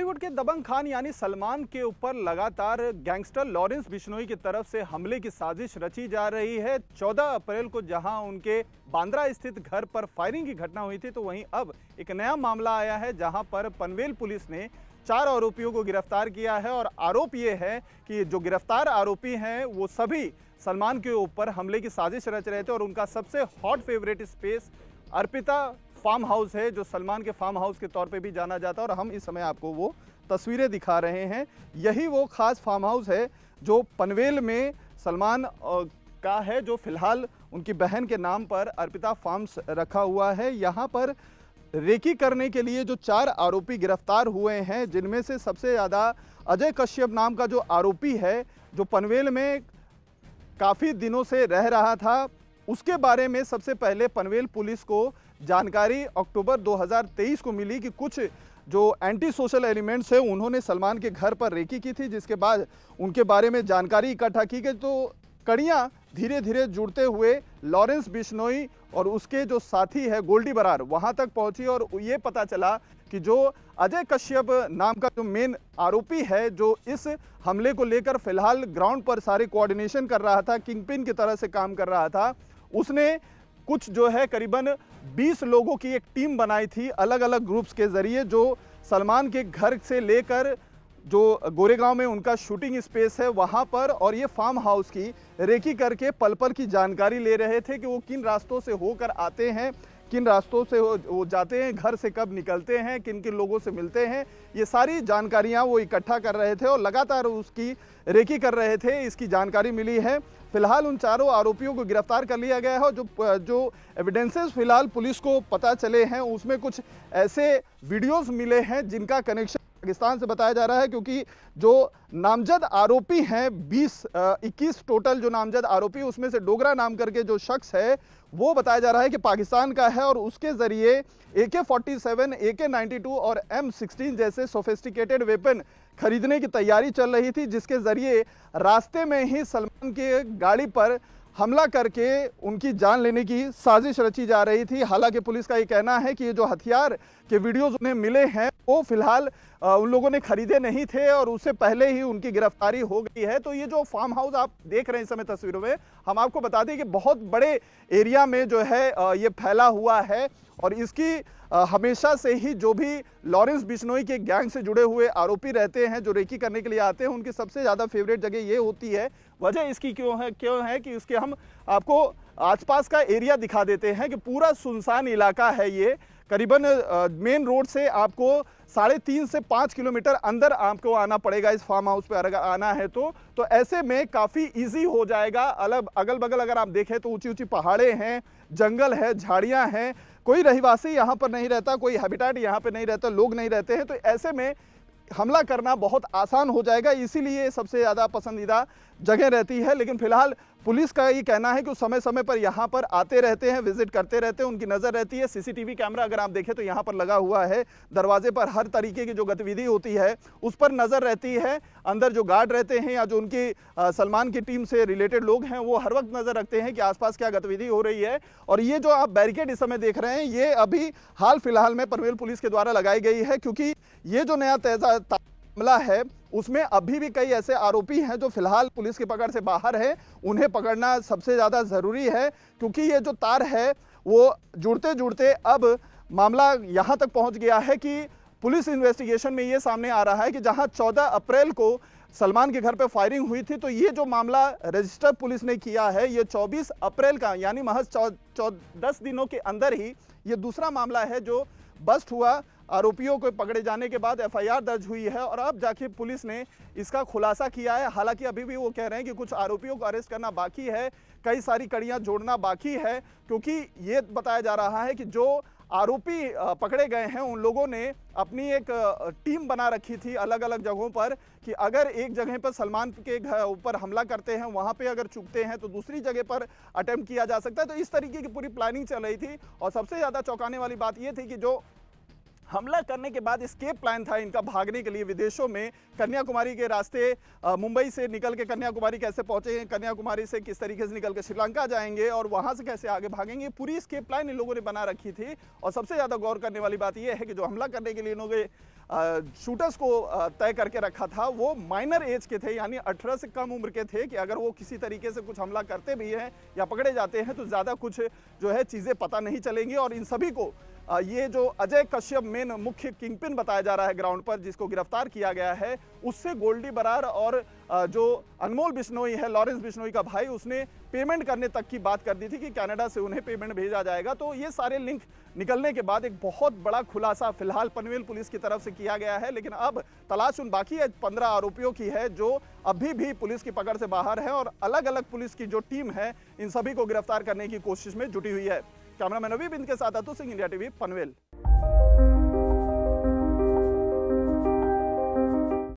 बॉलीवुड के दबंग खान यानी सलमान के ऊपर लगातार गैंगस्टर लॉरेंस बिश्नोई की तरफ से हमले की साजिश रची जा रही है 14 अप्रैल को जहां उनके बांद्रा स्थित घर पर फायरिंग की घटना हुई थी तो वहीं अब एक नया मामला आया है जहां पर पनवेल पुलिस ने चार आरोपियों को गिरफ्तार किया है और आरोप ये है कि जो गिरफ्तार आरोपी हैं वो सभी सलमान के ऊपर हमले की साजिश रच रहे थे और उनका सबसे hot favourite space Arpita farm house है जो सलमान के फार्म हाउस के तौर पे भी जाना जाता है और हम इस समय आपको वो तस्वीरें दिखा रहे हैं यही वो ख़ास फार्म हाउस है जो पनवेल में सलमान का है जो फ़िलहाल उनकी बहन के नाम पर अर्पिता फार्म्स रखा हुआ है यहाँ पर रेकी करने के लिए जो चार आरोपी गिरफ्तार हुए हैं जिनमें से सबसे ज़्यादा अजय कश्यप नाम का जो आरोपी है जो पनवेल में काफ़ी दिनों से रह रहा था उसके बारे में सबसे पहले पनवेल पुलिस को जानकारी अक्टूबर 2023 को मिली कि कुछ जो एंटी सोशल एलिमेंट्स हैं उन्होंने सलमान के घर पर रेकी की थी जिसके बाद उनके बारे में जानकारी इकट्ठा की गई तो कड़ियाँ धीरे धीरे जुड़ते हुए लॉरेंस बिश्नोई और उसके जो साथी है गोल्डी बरार वहाँ तक पहुँची और ये पता चला कि जो अजय कश्यप नाम का जो मेन आरोपी है जो इस हमले को लेकर फिलहाल ग्राउंड पर सारे कोऑर्डिनेशन कर रहा था किंग पिन की तरह से काम कर रहा था उसने कुछ जो है करीबन 20 लोगों की एक टीम बनाई थी अलग अलग ग्रुप्स के ज़रिए जो सलमान के घर से लेकर जो गोरेगांव में उनका शूटिंग स्पेस है वहाँ पर और ये फार्म हाउस की रेकी करके पल पल की जानकारी ले रहे थे कि वो किन रास्तों से होकर आते हैं किन रास्तों से वो जाते हैं घर से कब निकलते हैं किन किन लोगों से मिलते हैं ये सारी जानकारियाँ वो इकट्ठा कर रहे थे और लगातार उसकी रेकी कर रहे थे इसकी जानकारी मिली है फिलहाल उन चारों आरोपियों को गिरफ्तार कर लिया गया है और जो जो एविडेंसेस फिलहाल पुलिस को पता चले हैं उसमें कुछ ऐसे वीडियोस मिले हैं जिनका कनेक्शन पाकिस्तान से बताया जा रहा है क्योंकि जो नामजद आरोपी हैं 20 21 टोटल जो नामजद आरोपी उसमें से डोगरा नाम करके जो शख्स है वो बताया जा रहा है कि पाकिस्तान का है और उसके ज़रिए ए के forty seven A K ninety two और एम सिक्सटीन जैसे सोफिस्टिकेटेड वेपन खरीदने की तैयारी चल रही थी जिसके ज़रिए रास्ते में ही सलमान के गाड़ी पर हमला करके उनकी जान लेने की साजिश रची जा रही थी हालांकि पुलिस का ये कहना है कि ये जो हथियार के वीडियोज उन्हें मिले हैं वो फिलहाल उन लोगों ने खरीदे नहीं थे और उससे पहले ही उनकी गिरफ्तारी हो गई है तो ये जो फार्म हाउस आप देख रहे हैं इस समय तस्वीरों में हम आपको बता दें कि बहुत बड़े एरिया में जो है ये फैला हुआ है और इसकी हमेशा से ही जो भी लॉरेंस बिश्नोई के गैंग से जुड़े हुए आरोपी रहते हैं जो रेकी करने के लिए आते हैं उनकी सबसे ज़्यादा फेवरेट जगह ये होती है वजह इसकी क्यों है क्यों है कि इसके हम आपको आसपास का एरिया दिखा देते हैं कि पूरा सुनसान इलाका है ये करीबन मेन रोड से आपको साढ़े तीन से पाँच किलोमीटर अंदर आपको आना पड़ेगा इस फार्म हाउस पर अगर आना है तो तो ऐसे में काफ़ी इजी हो जाएगा अलग अगल बगल अगर आप देखें तो ऊंची ऊंची पहाड़े हैं जंगल है झाड़ियाँ हैं कोई रहवासी यहाँ पर नहीं रहता कोई हैबिटेट यहाँ पर नहीं रहता लोग नहीं रहते हैं तो ऐसे में हमला करना बहुत आसान हो जाएगा इसीलिए सबसे ज़्यादा पसंदीदा जगह रहती है लेकिन फिलहाल पुलिस का ये कहना है कि समय समय पर यहाँ पर आते रहते हैं विजिट करते रहते हैं उनकी नज़र रहती है सीसीटीवी कैमरा अगर आप देखें तो यहाँ पर लगा हुआ है दरवाजे पर हर तरीके की जो गतिविधि होती है उस पर नज़र रहती है अंदर जो गार्ड रहते हैं या जो उनकी सलमान की टीम से रिलेटेड लोग हैं वो हर वक्त नज़र रखते हैं कि आसपास क्या गतिविधि हो रही है और ये जो आप बैरिकेड इस समय देख रहे हैं ये अभी हाल फिलहाल में परमेल पुलिस के द्वारा लगाई गई है क्योंकि ये जो नया मामला है उसमें अभी भी कई ऐसे आरोपी हैं जो फिलहाल पुलिस की पकड़ से बाहर हैं उन्हें पकड़ना सबसे ज़्यादा ज़रूरी है क्योंकि ये जो तार है वो जुड़ते जुड़ते अब मामला यहाँ तक पहुँच गया है कि पुलिस इन्वेस्टिगेशन में ये सामने आ रहा है कि जहाँ 14 अप्रैल को सलमान के घर पर फायरिंग हुई थी तो ये जो मामला रजिस्टर पुलिस ने किया है ये 24 अप्रैल का यानी महज चौ, चौ दस दिनों के अंदर ही ये दूसरा मामला है जो बस्ट हुआ आरोपियों को पकड़े जाने के बाद एफआईआर दर्ज हुई है और अब जाके पुलिस ने इसका खुलासा किया है हालांकि अभी भी वो कह रहे हैं कि कुछ आरोपियों को अरेस्ट करना बाकी है कई सारी कड़ियाँ जोड़ना बाकी है क्योंकि ये बताया जा रहा है कि जो आरोपी पकड़े गए हैं उन लोगों ने अपनी एक टीम बना रखी थी अलग अलग जगहों पर कि अगर एक जगह पर सलमान के घर ऊपर हमला करते हैं वहाँ पे अगर चुकते हैं तो दूसरी जगह पर अटैम्प्ट किया जा सकता है तो इस तरीके की पूरी प्लानिंग चल रही थी और सबसे ज़्यादा चौंकाने वाली बात ये थी कि जो हमला करने के बाद स्केप प्लान था इनका भागने के लिए विदेशों में कन्याकुमारी के रास्ते मुंबई से निकल के कन्याकुमारी कैसे पहुंचे कन्याकुमारी से किस तरीके से निकल के श्रीलंका जाएंगे और वहाँ से कैसे आगे भागेंगे पूरी स्केप प्लान इन लोगों ने बना रखी थी और सबसे ज़्यादा गौर करने वाली बात यह है कि जो हमला करने के लिए इन्होंने शूटर्स को तय करके रखा था वो माइनर एज के थे यानी 18 से कम उम्र के थे कि अगर वो किसी तरीके से कुछ हमला करते भी हैं या पकड़े जाते हैं तो ज़्यादा कुछ जो है चीज़ें पता नहीं चलेंगी और इन सभी को ये जो अजय कश्यप मेन मुख्य किंगपिन बताया जा रहा है ग्राउंड पर जिसको गिरफ्तार किया गया है उससे गोल्डी बरार और जो अनमोल बिश्नोई है लॉरेंस बिश्नोई का भाई उसने पेमेंट करने तक की बात कर दी थी कि कनाडा से उन्हें पेमेंट भेजा जाएगा तो ये सारे लिंक निकलने के बाद एक बहुत बड़ा खुलासा फिलहाल पनवेल पुलिस की तरफ से किया गया है लेकिन अब तलाश उन बाकी पंद्रह आरोपियों की है जो अभी भी पुलिस की पकड़ से बाहर है और अलग अलग पुलिस की जो टीम है इन सभी को गिरफ्तार करने की कोशिश में जुटी हुई है कैमरामैन अभी बिंद के साथ अतु तो सिंह इंडिया टीवी पनवेल